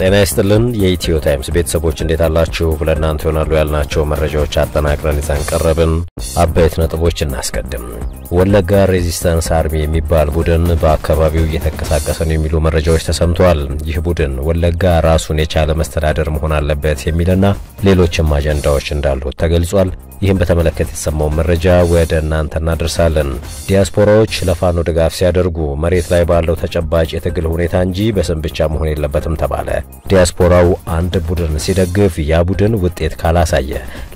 ጤና ይስጥልን የኢትዮ ታይምስ ቤተሰቦች እንዴት አላችሁ? ለእናንተ ይሆናሉ ያልናቸው መረጃዎች አጠናቅረን ይዘን ቀረብን። አበይት ነጥቦች እናስቀድም። ወለጋ ሬዚስተንስ አርሚ የሚባል ቡድን በአካባቢው እየተንቀሳቀሰ ነው የሚሉ መረጃዎች ተሰምተዋል። ይህ ቡድን ወለጋ ራሱን የቻለ መስተዳደር መሆን አለበት የሚልና ሌሎችም አጀንዳዎች እንዳሉት ተገልጿል። ይህም በተመለከተ የተሰማውን መረጃ ወደ እናንተ እናደርሳለን። ዲያስፖራዎች ለፋኖ ድጋፍ ሲያደርጉ መሬት ላይ ባለው ተጨባጭ የትግል ሁኔታ እንጂ በስም ብቻ መሆን የለበትም ተባለ። ዲያስፖራው አንድ ቡድን ሲደግፍ ያ ቡድን ውጤት ካላሳየ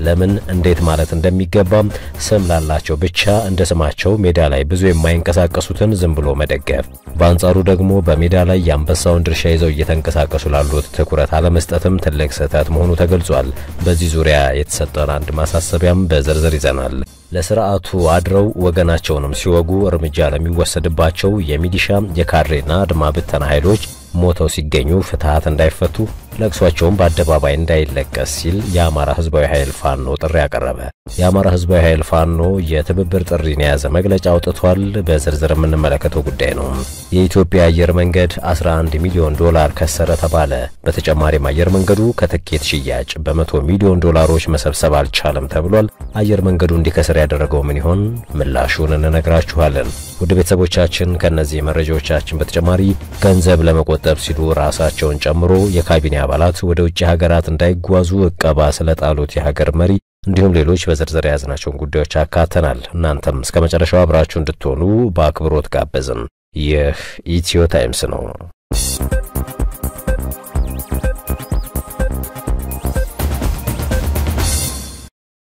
ለምን እንዴት ማለት እንደሚገባም ስም ላላቸው ብቻ እንደ ስማቸው በመሆናቸው ሜዳ ላይ ብዙ የማይንቀሳቀሱትን ዝም ብሎ መደገፍ፣ በአንጻሩ ደግሞ በሜዳ ላይ የአንበሳውን ድርሻ ይዘው እየተንቀሳቀሱ ላሉት ትኩረት አለመስጠትም ትልቅ ስህተት መሆኑ ተገልጿል። በዚህ ዙሪያ የተሰጠን አንድ ማሳሰቢያም በዝርዝር ይዘናል። ለስርዓቱ አድረው ወገናቸውንም ሲወጉ እርምጃ ለሚወሰድባቸው የሚሊሻ የካድሬና አድማ ብተና ኃይሎች ሞተው ሲገኙ ፍትሃት እንዳይፈቱ ለቅሷቸውም በአደባባይ እንዳይለቀስ ሲል የአማራ ህዝባዊ ኃይል ፋኖ ጥሪ አቀረበ። የአማራ ህዝባዊ ኃይል ፋኖ የትብብር ጥሪን የያዘ መግለጫ አውጥቷል። በዝርዝር የምንመለከተው ጉዳይ ነው። የኢትዮጵያ አየር መንገድ 11 ሚሊዮን ዶላር ከሰረ ተባለ። በተጨማሪም አየር መንገዱ ከትኬት ሽያጭ በመቶ ሚሊዮን ዶላሮች መሰብሰብ አልቻለም ተብሏል። አየር መንገዱ እንዲከስር ያደረገው ምን ይሆን? ምላሹን እንነግራችኋለን። ውድ ቤተሰቦቻችን ከእነዚህ መረጃዎቻችን በተጨማሪ ገንዘብ ለመቆጠብ ሲሉ ራሳቸውን ጨምሮ የካቢኔ አባላት ወደ ውጭ ሀገራት እንዳይጓዙ እቀባ ስለጣሉት የሀገር መሪ እንዲሁም ሌሎች በዝርዝር የያዝናቸውን ጉዳዮች አካተናል። እናንተም እስከ መጨረሻው አብራችሁ እንድትሆኑ በአክብሮት ጋበዝን። ይህ ኢትዮ ታይምስ ነው።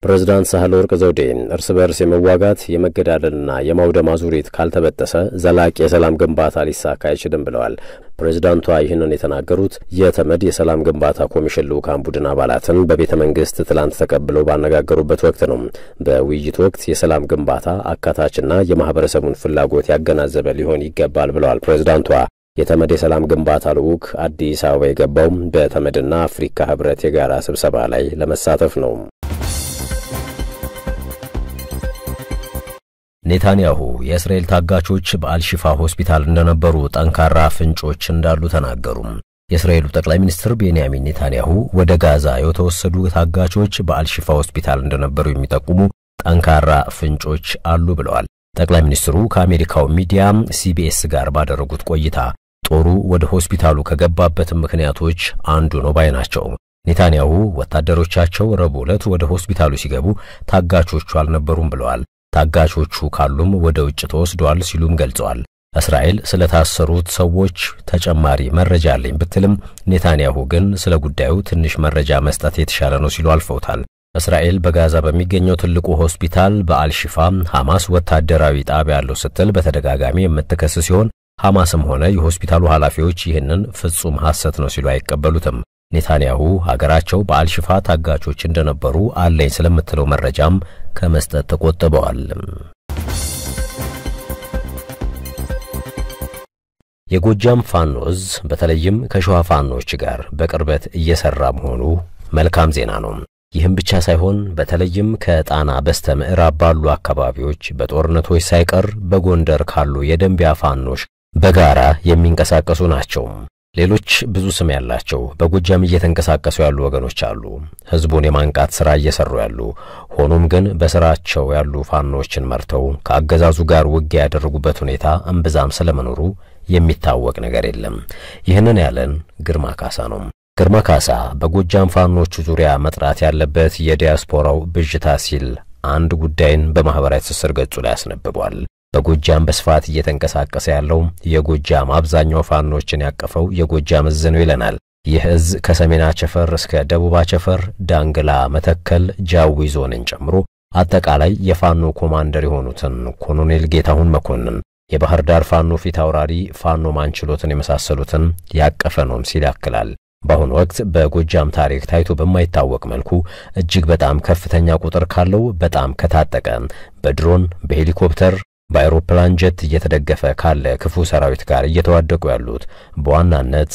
ፕሬዝዳንት ወርቅ ዘውዴ እርስ በርስ የመዋጋት የመገዳደልና የማውደም አዙሪት ካልተበጠሰ ዘላቂ የሰላም ግንባታ ሊሳካ አይችልም ብለዋል። ፕሬዝዳንቷ ይህንን የተናገሩት የተመድ የሰላም ግንባታ ኮሚሽን ልዑካን ቡድን አባላትን በቤተ መንግስት ትላንት ተቀብለው ባነጋገሩበት ወቅት ነው። በውይይት ወቅት የሰላም ግንባታ አካታችና የማህበረሰቡን ፍላጎት ያገናዘበ ሊሆን ይገባል ብለዋል ፕሬዝዳንቷ። የተመድ የሰላም ግንባታ ልዑክ አዲስ አበባ የገባው በተመድና አፍሪካ ህብረት የጋራ ስብሰባ ላይ ለመሳተፍ ነው። ኔታንያሁ የእስራኤል ታጋቾች በአልሽፋ ሆስፒታል እንደነበሩ ጠንካራ ፍንጮች እንዳሉ ተናገሩ። የእስራኤሉ ጠቅላይ ሚኒስትር ቤንያሚን ኔታንያሁ ወደ ጋዛ የተወሰዱ ታጋቾች በአልሽፋ ሆስፒታል እንደነበሩ የሚጠቁሙ ጠንካራ ፍንጮች አሉ ብለዋል። ጠቅላይ ሚኒስትሩ ከአሜሪካው ሚዲያ ሲቢኤስ ጋር ባደረጉት ቆይታ ጦሩ ወደ ሆስፒታሉ ከገባበት ምክንያቶች አንዱ ነው ባይ ናቸው። ኔታንያሁ ወታደሮቻቸው ረቡዕ ዕለት ወደ ሆስፒታሉ ሲገቡ ታጋቾቹ አልነበሩም ብለዋል። ታጋቾቹ ካሉም ወደ ውጭ ተወስደዋል ሲሉም ገልጸዋል። እስራኤል ስለታሰሩት ሰዎች ተጨማሪ መረጃ አለኝ ብትልም ኔታንያሁ ግን ስለ ጉዳዩ ትንሽ መረጃ መስጠት የተሻለ ነው ሲሉ አልፈውታል። እስራኤል በጋዛ በሚገኘው ትልቁ ሆስፒታል በአልሺፋ ሐማስ ወታደራዊ ጣቢያ ያለው ስትል በተደጋጋሚ የምትከስ ሲሆን ሐማስም ሆነ የሆስፒታሉ ኃላፊዎች ይህንን ፍጹም ሐሰት ነው ሲሉ አይቀበሉትም። ኔታንያሁ ሀገራቸው በአልሽፋ ታጋቾች እንደነበሩ አለኝ ስለምትለው መረጃም ከመስጠት ተቆጥበዋል። የጎጃም ፋኖዝ በተለይም ከሸዋ ፋኖች ጋር በቅርበት እየሰራ መሆኑ መልካም ዜና ነው። ይህም ብቻ ሳይሆን በተለይም ከጣና በስተ ምዕራብ ባሉ አካባቢዎች በጦርነቶች ሳይቀር በጎንደር ካሉ የደንቢያ ፋኖች በጋራ የሚንቀሳቀሱ ናቸው። ሌሎች ብዙ ስም ያላቸው በጎጃም እየተንቀሳቀሱ ያሉ ወገኖች አሉ፣ ህዝቡን የማንቃት ሥራ እየሰሩ ያሉ። ሆኖም ግን በሥራቸው ያሉ ፋኖችን መርተው ከአገዛዙ ጋር ውጊያ ያደረጉበት ሁኔታ እምብዛም ስለመኖሩ የሚታወቅ ነገር የለም። ይህንን ያለን ግርማ ካሳ ነው። ግርማ ካሳ በጎጃም ፋኖቹ ዙሪያ መጥራት ያለበት የዲያስፖራው ብዥታ ሲል አንድ ጉዳይን በማኅበራዊ ትስስር ገጹ ላይ አስነብቧል። በጎጃም በስፋት እየተንቀሳቀሰ ያለው የጎጃም አብዛኛው ፋኖችን ያቀፈው የጎጃም እዝ ነው ይለናል። ይህ እዝ ከሰሜን አቸፈር እስከ ደቡብ አቸፈር፣ ዳንግላ፣ መተከል፣ ጃዊ ዞንን ጨምሮ አጠቃላይ የፋኖ ኮማንደር የሆኑትን ኮሎኔል ጌታሁን መኮንን፣ የባህር ዳር ፋኖ ፊት አውራሪ ፋኖ ማንችሎትን የመሳሰሉትን ያቀፈ ነውም ሲል ያክላል። በአሁኑ ወቅት በጎጃም ታሪክ ታይቶ በማይታወቅ መልኩ እጅግ በጣም ከፍተኛ ቁጥር ካለው በጣም ከታጠቀ በድሮን በሄሊኮፕተር በአውሮፕላን ጀት እየተደገፈ ካለ ክፉ ሰራዊት ጋር እየተዋደቁ ያሉት በዋናነት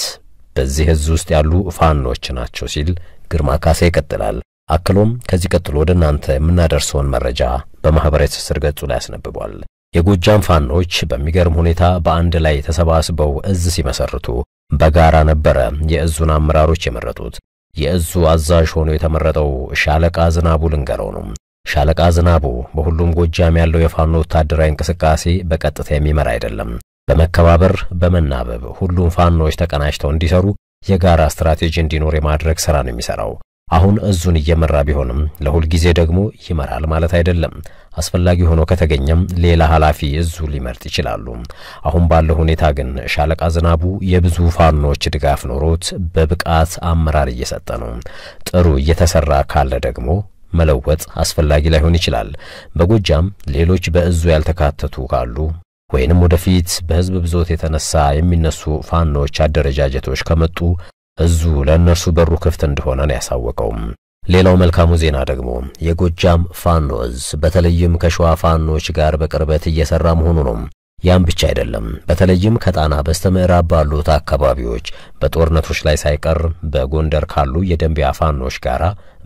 በዚህ ህዝ ውስጥ ያሉ ፋኖች ናቸው ሲል ግርማ ካሴ ይቀጥላል። አክሎም ከዚህ ቀጥሎ ወደ እናንተ የምናደርሰውን መረጃ በማኅበራዊ ትስስር ገጹ ላይ አስነብቧል። የጎጃም ፋኖች በሚገርም ሁኔታ በአንድ ላይ ተሰባስበው እዝ ሲመሰርቱ በጋራ ነበረ የእዙን አመራሮች የመረጡት። የእዙ አዛዥ ሆኖ የተመረጠው ሻለቃ ዝናቡ ልንገረው ነው። ሻለቃ ዝናቡ በሁሉም ጎጃም ያለው የፋኖ ወታደራዊ እንቅስቃሴ በቀጥታ የሚመራ አይደለም። በመከባበር በመናበብ ሁሉም ፋኖዎች ተቀናጅተው እንዲሰሩ የጋራ ስትራቴጂ እንዲኖር የማድረግ ስራ ነው የሚሰራው። አሁን እዙን እየመራ ቢሆንም ለሁል ጊዜ ደግሞ ይመራል ማለት አይደለም። አስፈላጊ ሆኖ ከተገኘም ሌላ ኃላፊ እዙ ሊመርጥ ይችላሉ። አሁን ባለው ሁኔታ ግን ሻለቃ ዝናቡ የብዙ ፋኖች ድጋፍ ኖሮት በብቃት አመራር እየሰጠ ነው። ጥሩ እየተሰራ ካለ ደግሞ መለወጥ አስፈላጊ ላይሆን ይችላል። በጎጃም ሌሎች በእዙ ያልተካተቱ ካሉ ወይንም ወደፊት በህዝብ ብዞት የተነሳ የሚነሱ ፋኖች አደረጃጀቶች ከመጡ እዙ ለእነርሱ በሩ ክፍት እንደሆነ ነው ያሳወቀውም። ሌላው መልካሙ ዜና ደግሞ የጎጃም ፋኖ እዝ በተለይም ከሸዋ ፋኖች ጋር በቅርበት እየሰራ መሆኑ ነው። ያም ብቻ አይደለም። በተለይም ከጣና በስተምዕራብ ባሉት አካባቢዎች በጦርነቶች ላይ ሳይቀር በጎንደር ካሉ የደንቢያ ፋኖች ጋር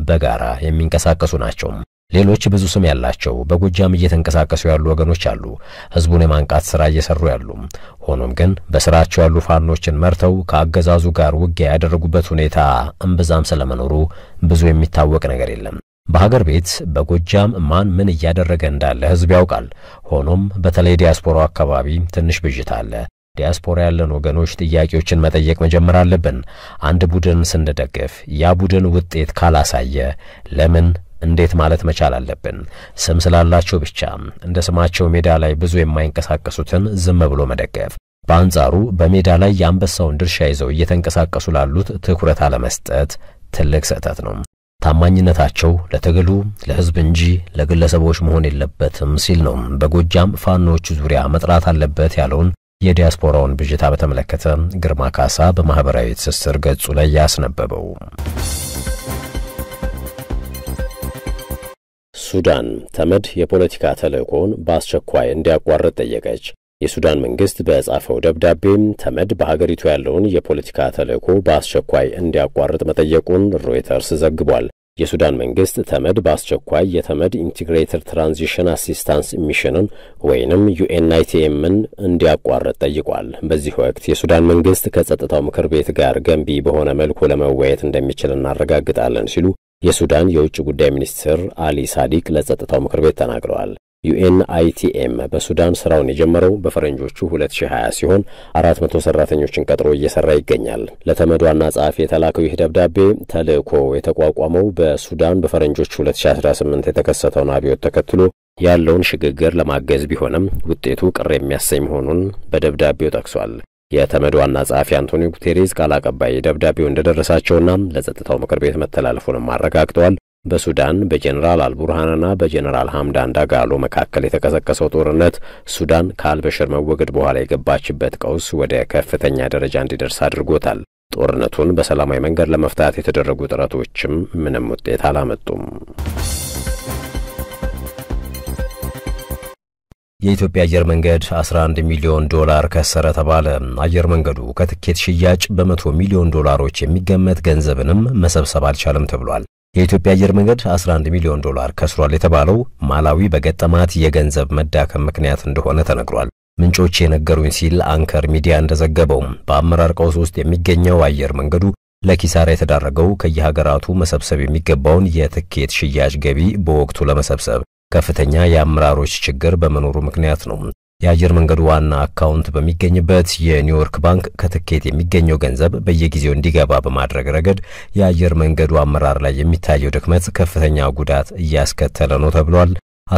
በጋራ የሚንቀሳቀሱ ናቸው። ሌሎች ብዙ ስም ያላቸው በጎጃም እየተንቀሳቀሱ ያሉ ወገኖች አሉ፣ ህዝቡን የማንቃት ስራ እየሰሩ ያሉ። ሆኖም ግን በስራቸው ያሉ ፋኖችን መርተው ከአገዛዙ ጋር ውጊያ ያደረጉበት ሁኔታ እምብዛም ስለመኖሩ ብዙ የሚታወቅ ነገር የለም። በሀገር ቤት በጎጃም ማን ምን እያደረገ እንዳለ ህዝብ ያውቃል። ሆኖም በተለይ ዲያስፖራው አካባቢ ትንሽ ብዥታ አለ። ዲያስፖራ ያለን ወገኖች ጥያቄዎችን መጠየቅ መጀመር አለብን። አንድ ቡድን ስንደግፍ ያ ቡድን ውጤት ካላሳየ ለምን እንዴት ማለት መቻል አለብን። ስም ስላላቸው ብቻ እንደ ስማቸው ሜዳ ላይ ብዙ የማይንቀሳቀሱትን ዝም ብሎ መደገፍ፣ በአንጻሩ በሜዳ ላይ የአንበሳውን ድርሻ ይዘው እየተንቀሳቀሱ ላሉት ትኩረት አለመስጠት ትልቅ ስህተት ነው። ታማኝነታቸው ለትግሉ ለህዝብ እንጂ ለግለሰቦች መሆን የለበትም ሲል ነው በጎጃም ፋኖቹ ዙሪያ መጥራት አለበት ያለውን የዲያስፖራውን ብዥታ በተመለከተ ግርማ ካሳ በማኅበራዊ ትስስር ገጹ ላይ ያስነበበው። ሱዳን ተመድ የፖለቲካ ተልእኮውን በአስቸኳይ እንዲያቋርጥ ጠየቀች። የሱዳን መንግስት በጻፈው ደብዳቤም ተመድ በሀገሪቱ ያለውን የፖለቲካ ተልእኮ በአስቸኳይ እንዲያቋርጥ መጠየቁን ሮይተርስ ዘግቧል። የሱዳን መንግስት ተመድ በአስቸኳይ የተመድ ኢንቴግሬትድ ትራንዚሽን አሲስታንስ ሚሽንን ወይንም ዩኤንአይቲኤምን እንዲያቋርጥ ጠይቋል። በዚህ ወቅት የሱዳን መንግስት ከጸጥታው ምክር ቤት ጋር ገንቢ በሆነ መልኩ ለመወያየት እንደሚችል እናረጋግጣለን ሲሉ የሱዳን የውጭ ጉዳይ ሚኒስትር አሊ ሳዲቅ ለጸጥታው ምክር ቤት ተናግረዋል። አይቲኤም በሱዳን ስራውን የጀመረው በፈረንጆቹ 2020 ሲሆን 400 ሰራተኞችን ቀጥሮ እየሰራ ይገኛል። ለተመድ ዋና ጸሐፊ የተላከው ይህ ደብዳቤ ተልእኮ የተቋቋመው በሱዳን በፈረንጆቹ 2018 የተከሰተውን አብዮት ተከትሎ ያለውን ሽግግር ለማገዝ ቢሆንም ውጤቱ ቅር የሚያሰኝ መሆኑን በደብዳቤው ጠቅሷል። የተመድ ዋና ጸሐፊ አንቶኒዮ ጉቴሬዝ ቃል አቀባይ ደብዳቤው እንደደረሳቸውና ለጸጥታው ምክር ቤት መተላለፉንም አረጋግጠዋል። በሱዳን በጀኔራል አልቡርሃንና በጀኔራል ሀምዳን ዳጋሎ መካከል የተቀሰቀሰው ጦርነት ሱዳን ከአልበሽር መወገድ በኋላ የገባችበት ቀውስ ወደ ከፍተኛ ደረጃ እንዲደርስ አድርጎታል። ጦርነቱን በሰላማዊ መንገድ ለመፍታት የተደረጉ ጥረቶችም ምንም ውጤት አላመጡም። የኢትዮጵያ አየር መንገድ 11 ሚሊዮን ዶላር ከሰረ ተባለ። አየር መንገዱ ከትኬት ሽያጭ በመቶ ሚሊዮን ዶላሮች የሚገመት ገንዘብንም መሰብሰብ አልቻለም ተብሏል። የኢትዮጵያ አየር መንገድ 11 ሚሊዮን ዶላር ከስሯል የተባለው ማላዊ በገጠማት የገንዘብ መዳከም ምክንያት እንደሆነ ተነግሯል። ምንጮች የነገሩኝ ሲል አንከር ሚዲያ እንደዘገበውም በአመራር ቀውስ ውስጥ የሚገኘው አየር መንገዱ ለኪሳራ የተዳረገው ከየሀገራቱ መሰብሰብ የሚገባውን የትኬት ሽያጭ ገቢ በወቅቱ ለመሰብሰብ ከፍተኛ የአመራሮች ችግር በመኖሩ ምክንያት ነው። የአየር መንገዱ ዋና አካውንት በሚገኝበት የኒውዮርክ ባንክ ከትኬት የሚገኘው ገንዘብ በየጊዜው እንዲገባ በማድረግ ረገድ የአየር መንገዱ አመራር ላይ የሚታየው ድክመት ከፍተኛ ጉዳት እያስከተለ ነው ተብሏል።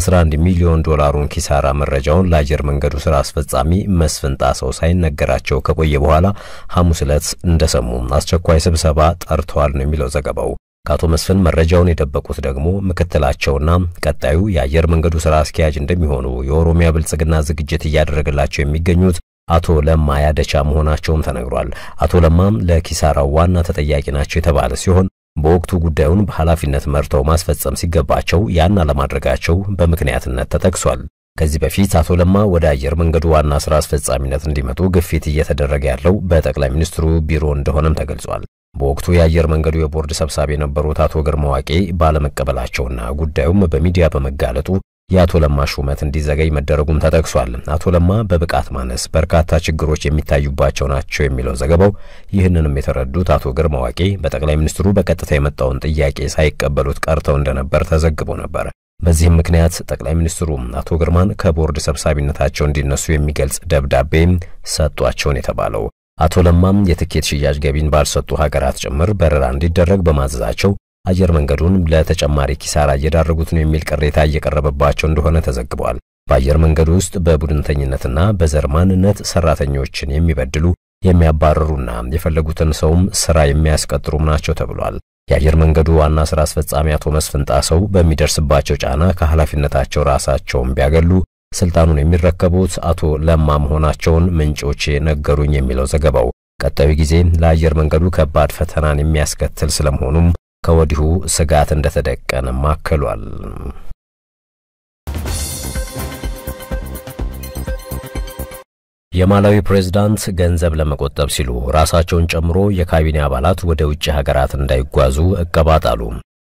11 ሚሊዮን ዶላሩን ኪሳራ መረጃውን ለአየር መንገዱ ስራ አስፈጻሚ መስፍን ጣሰው ሳይነገራቸው ከቆየ በኋላ ሐሙስ ዕለት እንደሰሙ አስቸኳይ ስብሰባ ጠርተዋል ነው የሚለው ዘገባው። ከአቶ መስፍን መረጃውን የደበቁት ደግሞ ምክትላቸውና ቀጣዩ የአየር መንገዱ ስራ አስኪያጅ እንደሚሆኑ የኦሮሚያ ብልጽግና ዝግጅት እያደረገላቸው የሚገኙት አቶ ለማ ያደቻ መሆናቸውም ተነግሯል። አቶ ለማም ለኪሳራው ዋና ተጠያቂ ናቸው የተባለ ሲሆን በወቅቱ ጉዳዩን በኃላፊነት መርተው ማስፈጸም ሲገባቸው ያን አለማድረጋቸው በምክንያትነት ተጠቅሷል። ከዚህ በፊት አቶ ለማ ወደ አየር መንገዱ ዋና ስራ አስፈጻሚነት እንዲመጡ ግፊት እየተደረገ ያለው በጠቅላይ ሚኒስትሩ ቢሮ እንደሆነም ተገልጿል። በወቅቱ የአየር መንገዱ የቦርድ ሰብሳቢ የነበሩት አቶ ግርማ ዋቄ ባለመቀበላቸውና ጉዳዩም በሚዲያ በመጋለጡ የአቶ ለማ ሹመት እንዲዘገይ መደረጉም ተጠቅሷል። አቶ ለማ በብቃት ማነስ በርካታ ችግሮች የሚታዩባቸው ናቸው የሚለው ዘገባው፣ ይህንንም የተረዱት አቶ ግርማ ዋቄ በጠቅላይ ሚኒስትሩ በቀጥታ የመጣውን ጥያቄ ሳይቀበሉት ቀርተው እንደነበር ተዘግቦ ነበር። በዚህም ምክንያት ጠቅላይ ሚኒስትሩ አቶ ግርማን ከቦርድ ሰብሳቢነታቸው እንዲነሱ የሚገልጽ ደብዳቤ ሰጧቸውን የተባለው አቶ ለማም የትኬት ሽያጭ ገቢን ባልሰጡ ሀገራት ጭምር በረራ እንዲደረግ በማዘዛቸው አየር መንገዱን ለተጨማሪ ኪሳራ እየዳረጉት ነው የሚል ቅሬታ እየቀረበባቸው እንደሆነ ተዘግቧል። በአየር መንገዱ ውስጥ በቡድንተኝነትና በዘር ማንነት ሰራተኞችን የሚበድሉ የሚያባረሩና የፈለጉትን ሰውም ስራ የሚያስቀጥሩም ናቸው ተብሏል። የአየር መንገዱ ዋና ስራ አስፈጻሚ አቶ መስፍን ጣሰው በሚደርስባቸው ጫና ከኃላፊነታቸው ራሳቸውን ቢያገሉ ስልጣኑን የሚረከቡት አቶ ለማ መሆናቸውን ምንጮች ነገሩኝ የሚለው ዘገባው ቀጣዩ ጊዜ ለአየር መንገዱ ከባድ ፈተናን የሚያስከትል ስለመሆኑም ከወዲሁ ስጋት እንደተደቀነ ማከሏል። የማላዊ ፕሬዝዳንት ገንዘብ ለመቆጠብ ሲሉ ራሳቸውን ጨምሮ የካቢኔ አባላት ወደ ውጭ ሀገራት እንዳይጓዙ እቀባጣሉ።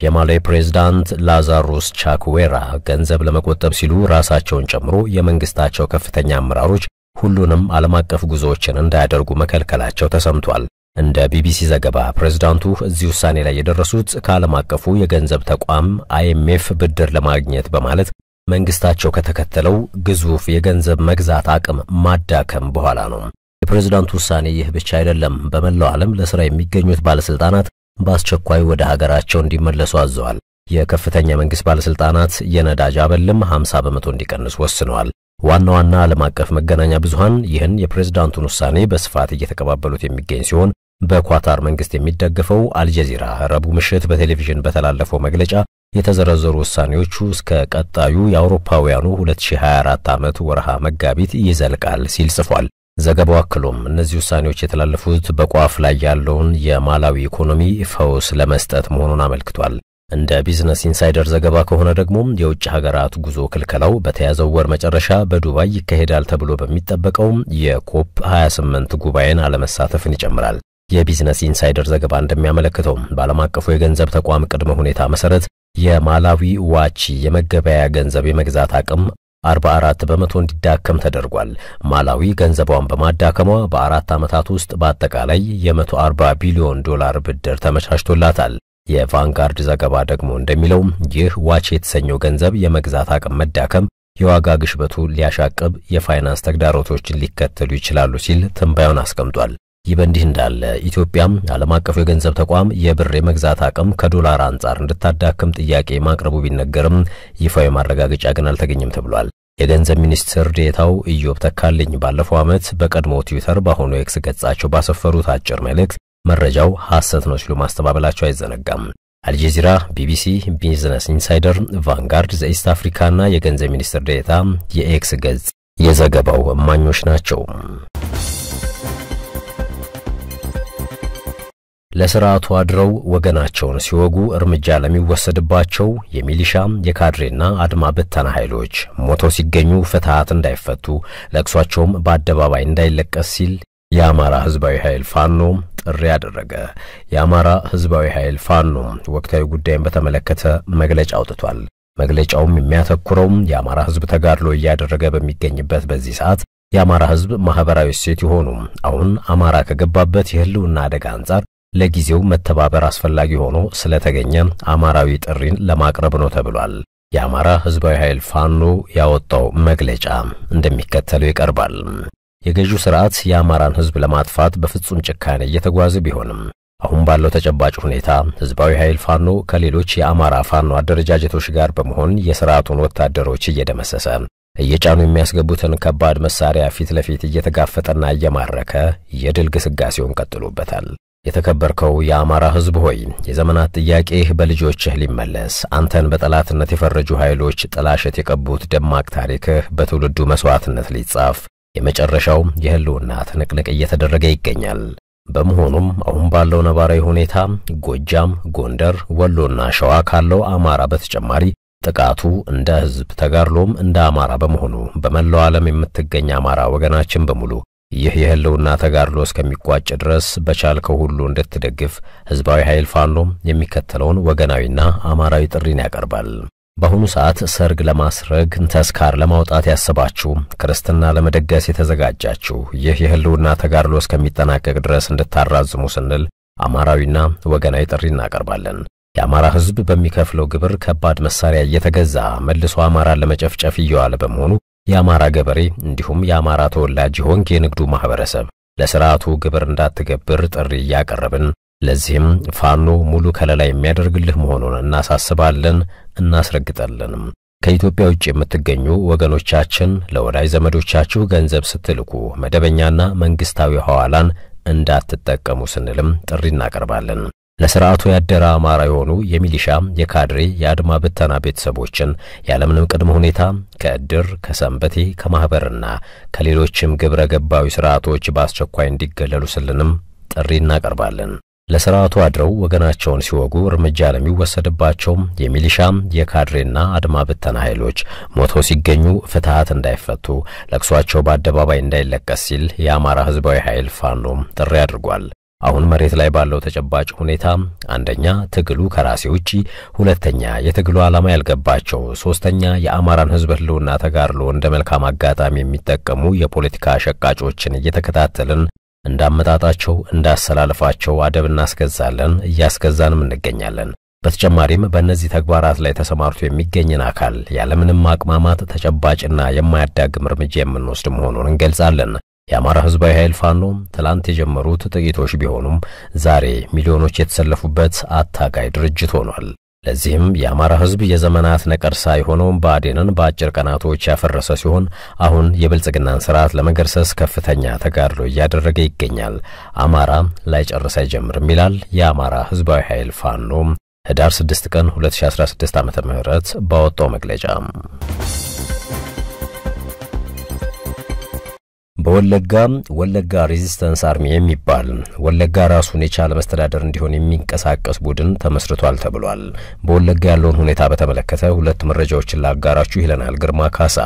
የማሌ ፕሬዝዳንት ላዛሩስ ቻኩዌራ ገንዘብ ለመቆጠብ ሲሉ ራሳቸውን ጨምሮ የመንግስታቸው ከፍተኛ አመራሮች ሁሉንም ዓለም አቀፍ ጉዞዎችን እንዳያደርጉ መከልከላቸው ተሰምቷል። እንደ ቢቢሲ ዘገባ ፕሬዝዳንቱ እዚህ ውሳኔ ላይ የደረሱት ከዓለም አቀፉ የገንዘብ ተቋም አይኤምኤፍ ብድር ለማግኘት በማለት መንግስታቸው ከተከተለው ግዙፍ የገንዘብ መግዛት አቅም ማዳከም በኋላ ነው። የፕሬዝዳንቱ ውሳኔ ይህ ብቻ አይደለም። በመላው ዓለም ለሥራ የሚገኙት ባለሥልጣናት በአስቸኳይ ወደ ሀገራቸው እንዲመለሱ አዘዋል። የከፍተኛ መንግስት ባለስልጣናት የነዳጅ አበልም 50 በመቶ እንዲቀንስ ወስነዋል። ዋና ዋና ዓለም አቀፍ መገናኛ ብዙሃን ይህን የፕሬዝዳንቱን ውሳኔ በስፋት እየተቀባበሉት የሚገኝ ሲሆን በኳታር መንግስት የሚደገፈው አልጀዚራ ረቡዕ ምሽት በቴሌቪዥን በተላለፈው መግለጫ የተዘረዘሩ ውሳኔዎቹ እስከ ቀጣዩ የአውሮፓውያኑ 2024 ዓመት ወርሃ መጋቢት ይዘልቃል ሲል ጽፏል። ዘገባው አክሎም እነዚህ ውሳኔዎች የተላለፉት በቋፍ ላይ ያለውን የማላዊ ኢኮኖሚ ፈውስ ለመስጠት መሆኑን አመልክቷል። እንደ ቢዝነስ ኢንሳይደር ዘገባ ከሆነ ደግሞ የውጭ ሀገራት ጉዞ ክልከላው በተያዘው ወር መጨረሻ በዱባይ ይካሄዳል ተብሎ በሚጠበቀው የኮፕ 28 ጉባኤን አለመሳተፍን ይጨምራል። የቢዝነስ ኢንሳይደር ዘገባ እንደሚያመለክተው በዓለም አቀፉ የገንዘብ ተቋም ቅድመ ሁኔታ መሰረት የማላዊ ዋቺ የመገበያያ ገንዘብ የመግዛት አቅም 44 በመቶ እንዲዳከም ተደርጓል። ማላዊ ገንዘቧን በማዳከሟ በአራት ዓመታት ውስጥ በአጠቃላይ የ140 ቢሊዮን ዶላር ብድር ተመቻችቶላታል። የቫንጋርድ ዘገባ ደግሞ እንደሚለው ይህ ዋች የተሰኘው ገንዘብ የመግዛት አቅም መዳከም የዋጋ ግሽበቱ ሊያሻቅብ፣ የፋይናንስ ተግዳሮቶችን ሊከተሉ ይችላሉ ሲል ትንባዩን አስቀምጧል። ይህ በእንዲህ እንዳለ ኢትዮጵያም ዓለም አቀፉ የገንዘብ ተቋም የብር የመግዛት አቅም ከዶላር አንጻር እንድታዳክም ጥያቄ ማቅረቡ ቢነገርም ይፋዊ ማረጋገጫ ግን አልተገኘም ተብሏል። የገንዘብ ሚኒስትር ዴታው ኢዮብ ተካልኝ ባለፈው ዓመት በቀድሞ ትዊተር በአሁኑ ኤክስ ገጻቸው ባሰፈሩት አጭር መልእክት መረጃው ሐሰት ነው ሲሉ ማስተባበላቸው አይዘነጋም። አልጀዚራ፣ ቢቢሲ፣ ቢዝነስ ኢንሳይደር፣ ቫንጋርድ፣ ዘኢስት አፍሪካና የገንዘብ ሚኒስትር ዴታ የኤክስ ገጽ የዘገባው እማኞች ናቸው። ለስርዓቱ አድረው ወገናቸውን ሲወጉ እርምጃ ለሚወሰድባቸው የሚሊሻ የካድሬና አድማ ብተና ኃይሎች ሞተው ሲገኙ ፍትሐት እንዳይፈቱ ለቅሷቸውም በአደባባይ እንዳይለቀስ ሲል የአማራ ህዝባዊ ኃይል ፋኖ ጥሪ አደረገ። የአማራ ህዝባዊ ኃይል ፋኖ ወቅታዊ ጉዳይን በተመለከተ መግለጫ አውጥቷል። መግለጫውም የሚያተኩረው የአማራ ህዝብ ተጋድሎ እያደረገ በሚገኝበት በዚህ ሰዓት የአማራ ህዝብ ማኅበራዊ እሴት የሆኑ አሁን አማራ ከገባበት የህልውና አደጋ አንጻር ለጊዜው መተባበር አስፈላጊ ሆኖ ስለተገኘ አማራዊ ጥሪን ለማቅረብ ነው ተብሏል። የአማራ ህዝባዊ ኃይል ፋኖ ያወጣው መግለጫ እንደሚከተለው ይቀርባል። የገዢው ስርዓት የአማራን ህዝብ ለማጥፋት በፍጹም ጭካኔ እየተጓዘ ቢሆንም አሁን ባለው ተጨባጭ ሁኔታ ህዝባዊ ኃይል ፋኖ ከሌሎች የአማራ ፋኖ አደረጃጀቶች ጋር በመሆን የስርዓቱን ወታደሮች እየደመሰሰ እየጫኑ የሚያስገቡትን ከባድ መሳሪያ ፊት ለፊት እየተጋፈጠና እየማረከ የድል ግስጋሴውን ቀጥሎበታል። የተከበርከው የአማራ ሕዝብ ሆይ የዘመናት ጥያቄህ በልጆችህ ሊመለስ አንተን በጠላትነት የፈረጁ ኃይሎች ጥላሸት የቀቡት ደማቅ ታሪክህ በትውልዱ መሥዋዕትነት ሊጻፍ የመጨረሻው የህልውና ትንቅንቅ እየተደረገ ይገኛል። በመሆኑም አሁን ባለው ነባራዊ ሁኔታ ጎጃም፣ ጎንደር፣ ወሎና ሸዋ ካለው አማራ በተጨማሪ ጥቃቱ እንደ ሕዝብ ተጋድሎም እንደ አማራ በመሆኑ በመላው ዓለም የምትገኝ አማራ ወገናችን በሙሉ ይህ የህልውና ተጋድሎ እስከሚቋጭ ድረስ በቻልከው ሁሉ እንድትደግፍ ህዝባዊ ኃይል ፋኖም የሚከተለውን ወገናዊና አማራዊ ጥሪን ያቀርባል። በአሁኑ ሰዓት ሰርግ ለማስረግ ተስካር ለማውጣት ያስባችሁ፣ ክርስትና ለመደገስ የተዘጋጃችሁ ይህ የህልውና ተጋድሎ እስከሚጠናቀቅ ድረስ እንድታራዝሙ ስንል አማራዊና ወገናዊ ጥሪ እናቀርባለን። የአማራ ህዝብ በሚከፍለው ግብር ከባድ መሳሪያ እየተገዛ መልሶ አማራን ለመጨፍጨፍ እየዋለ በመሆኑ የአማራ ገበሬ እንዲሁም የአማራ ተወላጅ የሆንክ የንግዱ ማህበረሰብ ለስርዓቱ ግብር እንዳትገብር ጥሪ እያቀረብን ለዚህም ፋኖ ሙሉ ከለላ የሚያደርግልህ መሆኑን እናሳስባለን እናስረግጣለንም። ከኢትዮጵያ ውጭ የምትገኙ ወገኖቻችን ለወዳጅ ዘመዶቻችሁ ገንዘብ ስትልኩ መደበኛና መንግስታዊ ሐዋላን እንዳትጠቀሙ ስንልም ጥሪ እናቀርባለን። ለስርዓቱ ያደረ አማራ የሆኑ የሚሊሻ፣ የካድሬ፣ የአድማ ብተና ቤተሰቦችን ያለምንም ቅድመ ሁኔታ ከእድር፣ ከሰንበቴ፣ ከማኅበርና ከሌሎችም ግብረ ገባዊ ስርዓቶች በአስቸኳይ እንዲገለሉ ስልንም ጥሪ እናቀርባለን። ለስርዓቱ አድረው ወገናቸውን ሲወጉ እርምጃ ለሚወሰድባቸው የሚሊሻም የካድሬና አድማ ብተና ኃይሎች ሞተው ሲገኙ ፍትሐት እንዳይፈቱ ለቅሷቸው በአደባባይ እንዳይለቀስ ሲል የአማራ ህዝባዊ ኃይል ፋኖም ጥሪ አድርጓል። አሁን መሬት ላይ ባለው ተጨባጭ ሁኔታ አንደኛ ትግሉ ከራሴ ውጪ፣ ሁለተኛ የትግሉ ዓላማ ያልገባቸው፣ ሶስተኛ የአማራን ሕዝብ ህልውና ተጋድሎ እንደ መልካም አጋጣሚ የሚጠቀሙ የፖለቲካ ሸቃጮችን እየተከታተልን እንዳመጣጣቸው እንዳሰላለፋቸው አደብ እናስገዛለን፣ እያስገዛንም እንገኛለን። በተጨማሪም በእነዚህ ተግባራት ላይ ተሰማርቶ የሚገኝን አካል ያለምንም አቅማማት ተጨባጭና የማያዳግም እርምጃ የምንወስድ መሆኑን እንገልጻለን። የአማራ ህዝባዊ ኃይል ፋኖ ትላንት የጀመሩት ጥቂቶች ቢሆኑም ዛሬ ሚሊዮኖች የተሰለፉበት አታጋይ ድርጅት ሆኗል። ለዚህም የአማራ ህዝብ የዘመናት ነቀርሳ የሆነውን ብአዴንን በአጭር ቀናቶች ያፈረሰ ሲሆን አሁን የብልጽግናን ስርዓት ለመገርሰስ ከፍተኛ ተጋድሎ እያደረገ ይገኛል። አማራ ላይጨርስ አይጀምርም ይላል የአማራ ህዝባዊ ኃይል ፋኖ ህዳር 6 ቀን 2016 ዓ ም ባወጣው መግለጫ በወለጋ ወለጋ ሬዚስተንስ አርሚ የሚባል ወለጋ ራሱን የቻለ መስተዳደር እንዲሆን የሚንቀሳቀስ ቡድን ተመስርቷል ተብሏል። በወለጋ ያለውን ሁኔታ በተመለከተ ሁለት መረጃዎችን ላጋራችሁ ይለናል ግርማ ካሳ።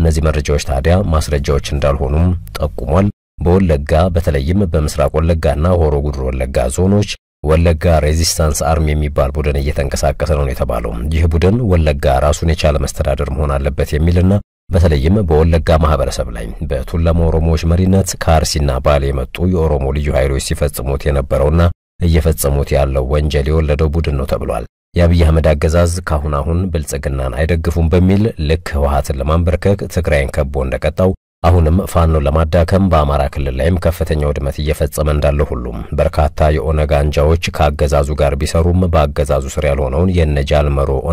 እነዚህ መረጃዎች ታዲያ ማስረጃዎች እንዳልሆኑም ጠቁሟል። በወለጋ በተለይም በምስራቅ ወለጋና ሆሮ ጉድር ወለጋ ዞኖች ወለጋ ሬዚስታንስ አርሚ የሚባል ቡድን እየተንቀሳቀሰ ነው የተባለው። ይህ ቡድን ወለጋ ራሱን የቻለ መስተዳደር መሆን አለበት የሚልና በተለይም በወለጋ ማህበረሰብ ላይ በቱለማ ኦሮሞዎች መሪነት ከአርሲና ባሌ የመጡ የኦሮሞ ልዩ ኃይሎች ሲፈጽሙት የነበረውና እየፈጸሙት ያለው ወንጀል የወለደው ቡድን ነው ተብሏል። የአብይ አህመድ አገዛዝ ካሁን አሁን ብልጽግናን አይደግፉም በሚል ልክ ህወሀትን ለማንበርከክ ትግራይን ከቦ እንደቀጣው አሁንም ፋኖ ለማዳከም በአማራ ክልል ላይም ከፍተኛ ውድመት እየፈጸመ እንዳለ ሁሉም በርካታ የኦነግ አንጃዎች ከአገዛዙ ጋር ቢሰሩም በአገዛዙ ስር ያልሆነውን የነ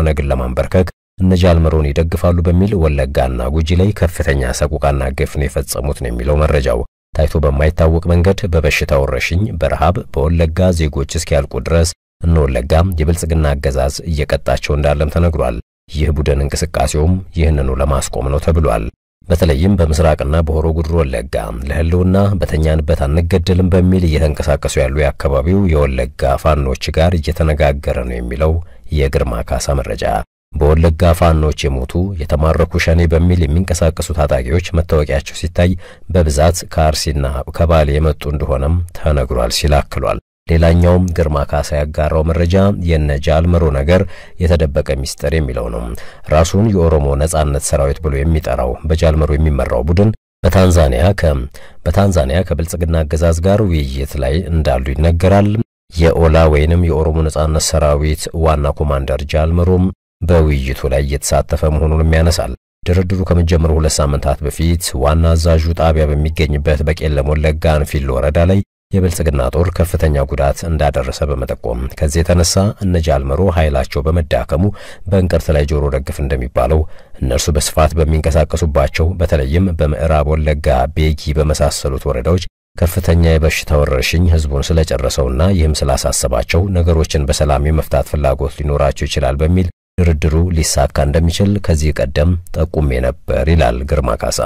ኦነግን ለማንበርከክ እነ መሮን ይደግፋሉ በሚል ወለጋና ጉጂ ላይ ከፍተኛ ሰቁቃና ግፍ ነው የፈጸሙት ነው የሚለው መረጃው። ታይቶ በማይታወቅ መንገድ በበሽታ ወረሽኝ፣ በረሃብ፣ በወለጋ ዜጎች እስኪያልቁ ድረስ እነ ወለጋ የብልጽግና አገዛዝ እየቀጣቸው እንዳለም ተነግሯል። ይህ ቡድን እንቅስቃሴውም ይህንኑ ለማስቆም ነው ተብሏል። በተለይም በምስራቅና በሆሮ ጉድሮ ወለጋ ለህልውና በተኛንበት አንገደልም በሚል እየተንቀሳቀሱ ያሉ የአካባቢው የወለጋ ፋኖች ጋር እየተነጋገረ ነው የሚለው የግርማ ካሳ መረጃ በወለጋ ፋኖች የሞቱ የተማረኩ ሸኔ በሚል የሚንቀሳቀሱ ታጣቂዎች መታወቂያቸው ሲታይ በብዛት ከአርሲና ከባሌ የመጡ እንደሆነም ተነግሯል ሲል አክሏል። ሌላኛውም ግርማ ካሳ ያጋራው መረጃ የነ ጃልመሮ ነገር የተደበቀ ሚስጥር የሚለው ነው። ራሱን የኦሮሞ ነጻነት ሰራዊት ብሎ የሚጠራው በጃልመሮ የሚመራው ቡድን በታንዛኒያ ከ በታንዛኒያ ከብልጽግና አገዛዝ ጋር ውይይት ላይ እንዳሉ ይነገራል። የኦላ ወይንም የኦሮሞ ነጻነት ሰራዊት ዋና ኮማንደር ጃልመሮም በውይይቱ ላይ እየተሳተፈ መሆኑንም ያነሳል። ድርድሩ ከመጀመሩ ሁለት ሳምንታት በፊት ዋና አዛዡ ጣቢያ በሚገኝበት በቄለም ወለጋ አንፊሎ ወረዳ ላይ የብልጽግና ጦር ከፍተኛ ጉዳት እንዳደረሰ በመጠቆም ከዚህ የተነሳ እነ ጃልመሮ ኃይላቸው በመዳከሙ በእንቅርት ላይ ጆሮ ደግፍ እንደሚባለው እነርሱ በስፋት በሚንቀሳቀሱባቸው በተለይም በምዕራብ ወለጋ ቤጊ በመሳሰሉት ወረዳዎች ከፍተኛ የበሽታ ወረርሽኝ ህዝቡን ስለጨረሰውና ይህም ስላሳሰባቸው ነገሮችን በሰላም የመፍታት ፍላጎት ሊኖራቸው ይችላል በሚል ድርድሩ ሊሳካ እንደሚችል ከዚህ ቀደም ጠቁሜ ነበር ይላል ግርማ ካሳ።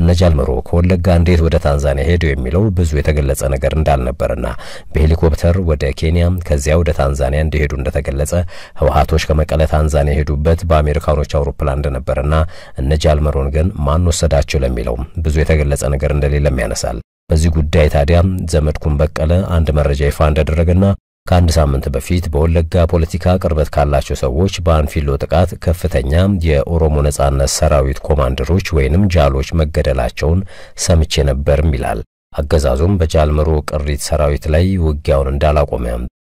እነ ጃልመሮ ከወለጋ እንዴት ወደ ታንዛኒያ ሄዱ የሚለው ብዙ የተገለጸ ነገር እንዳልነበርና በሄሊኮፕተር ወደ ኬንያ ከዚያ ወደ ታንዛኒያ እንደሄዱ እንደተገለጸ ህወሀቶች ከመቀለ ታንዛኒያ የሄዱበት በአሜሪካኖች አውሮፕላን እንደነበርና እነ ጃልመሮን ግን ማን ወሰዳቸው ለሚለው ብዙ የተገለጸ ነገር እንደሌለም ያነሳል። በዚህ ጉዳይ ታዲያ ዘመድኩን በቀለ አንድ መረጃ ይፋ እንዳደረገና ከአንድ ሳምንት በፊት በወለጋ ፖለቲካ ቅርበት ካላቸው ሰዎች በአንፊሎ ጥቃት ከፍተኛ የኦሮሞ ነጻነት ሰራዊት ኮማንደሮች ወይንም ጃሎች መገደላቸውን ሰምቼ ነበርም ይላል። አገዛዙም በጃልምሮ ቅሪት ሰራዊት ላይ ውጊያውን እንዳላቆመ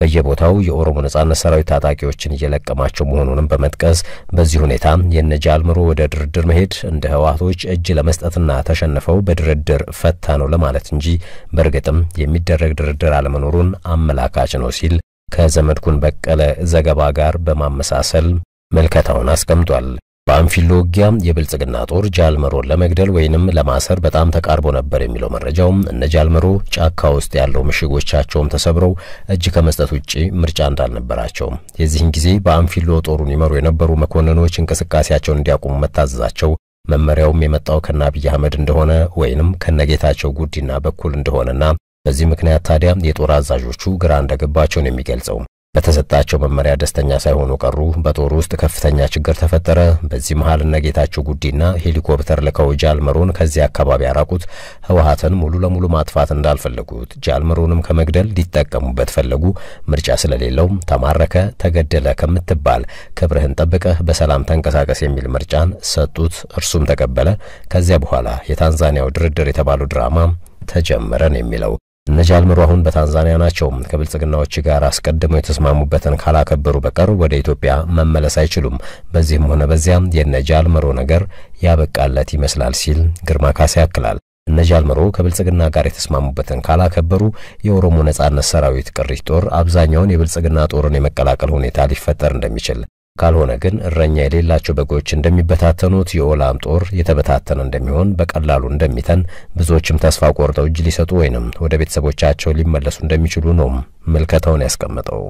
በየቦታው የኦሮሞ ነጻነት ሰራዊት ታጣቂዎችን እየለቀማቸው መሆኑንም በመጥቀስ በዚህ ሁኔታ የነጃል ምሮ ወደ ድርድር መሄድ እንደ ህወሓቶች እጅ ለመስጠትና ተሸንፈው በድርድር ፈታ ነው ለማለት እንጂ በእርግጥም የሚደረግ ድርድር አለመኖሩን አመላካች ነው ሲል ከዘመድኩን በቀለ ዘገባ ጋር በማመሳሰል መልከታውን አስቀምጧል። በአንፊሎ ውጊያ የብልጽግና ጦር ጃልመሮን ለመግደል ወይንም ለማሰር በጣም ተቃርቦ ነበር የሚለው መረጃውም እነ ጃልመሮ ጫካ ውስጥ ያለው ምሽጎቻቸውም ተሰብረው እጅ ከመስጠት ውጭ ምርጫ እንዳልነበራቸው፣ የዚህን ጊዜ በአንፊሎ ጦሩን ይመሩ የነበሩ መኮንኖች እንቅስቃሴያቸውን እንዲያቆሙ መታዘዛቸው፣ መመሪያውም የመጣው ከነ አብይ አህመድ እንደሆነ ወይንም ከነጌታቸው ጉዲና በኩል እንደሆነና በዚህ ምክንያት ታዲያ የጦር አዛዦቹ ግራ እንደገባቸውን የሚገልጸው በተሰጣቸው መመሪያ ደስተኛ ሳይሆኑ ቀሩ። በጦር ውስጥ ከፍተኛ ችግር ተፈጠረ። በዚህ መሀል እነ ጌታቸው ጉዲና ሄሊኮፕተር ልከው ጃልመሮን ከዚህ አካባቢ ያራቁት ህወሀትን ሙሉ ለሙሉ ማጥፋት እንዳልፈለጉት፣ ጃልመሮንም ከመግደል ሊጠቀሙበት ፈለጉ። ምርጫ ስለሌለው ተማረከ፣ ተገደለ ከምትባል ክብርህን ጠብቀህ በሰላም ተንቀሳቀስ የሚል ምርጫን ሰጡት። እርሱም ተቀበለ። ከዚያ በኋላ የታንዛኒያው ድርድር የተባለው ድራማ ተጀመረን የሚለው እነዚህ አልምሮ አሁን በታንዛኒያ ናቸው። ከብልጽግናዎች ጋር አስቀድመው የተስማሙበትን ካላከበሩ በቀር ወደ ኢትዮጵያ መመለስ አይችሉም። በዚህም ሆነ በዚያም የነ አልምሮ ነገር ያበቃለት ይመስላል ሲል ግርማ ካሳ ያክላል። እነዚህ አልምሮ ከብልጽግና ጋር የተስማሙበትን ካላከበሩ የኦሮሞ ነጻነት ሰራዊት ቅሪት ጦር አብዛኛውን የብልጽግና ጦርን የመቀላቀል ሁኔታ ሊፈጠር እንደሚችል ካልሆነ ግን እረኛ የሌላቸው በጎች እንደሚበታተኑት የኦላም ጦር የተበታተነ እንደሚሆን በቀላሉ እንደሚተን ብዙዎችም ተስፋ ቆርጠው እጅ ሊሰጡ ወይንም ወደ ቤተሰቦቻቸው ሊመለሱ እንደሚችሉ ነው ምልከታውን ያስቀምጠው።